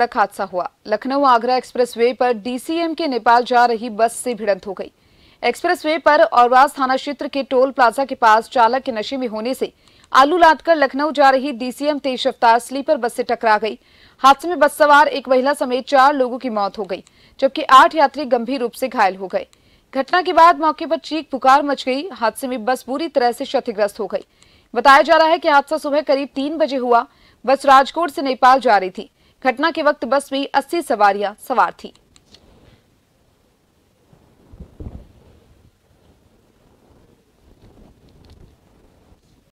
सड़क हादसा हुआ लखनऊ आगरा एक्सप्रेसवे पर डीसीएम के नेपाल जा रही बस से भिड़ंत हो गई एक्सप्रेसवे पर औरवास थाना क्षेत्र के टोल प्लाजा के पास चालक के नशे में होने से आलू लादकर लखनऊ जा रही डीसीएम तेज रफ्तार स्लीपर बस से टकरा गई हादसे में बस सवार एक महिला समेत चार लोगों की मौत हो गई जबकि आठ यात्री गंभीर रूप से घायल हो गए घटना के बाद मौके पर चीख पुकार मच गई हादसे में बस पूरी तरह से क्षतिग्रस्त हो गई बताया जा रहा है कि हादसा सुबह करीब तीन बजे हुआ बस राजकोट से नेपाल जा रही थी घटना के वक्त बस में 80 सवारियां सवार थी